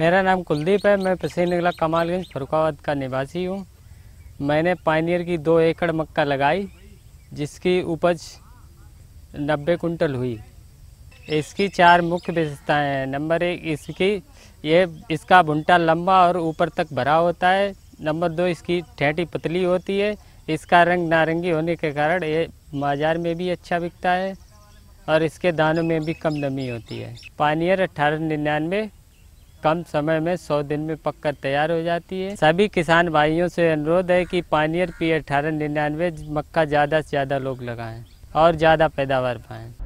मेरा नाम कुलदीप है मैं पसीन निकला कमालगंज फरुखाबाद का निवासी हूँ मैंने पानीर की दो एकड़ मक्का लगाई जिसकी उपज नब्बे कुंटल हुई इसकी चार मुख्य विशेषताएं हैं नंबर एक इसकी ये इसका भुंटा लंबा और ऊपर तक भरा होता है नंबर दो इसकी ठेठी पतली होती है इसका रंग नारंगी होने के कारण ये बाजार में भी अच्छा बिकता है और इसके दानों में भी कम नमी होती है पानियर अट्ठारह निन्यानवे कम समय में 100 दिन में पककर तैयार हो जाती है सभी किसान भाइयों से अनुरोध है कि पानियर पी अठारह निन्यानवे मक्का ज़्यादा से ज़्यादा लोग लगाएं और ज़्यादा पैदावार पाएँ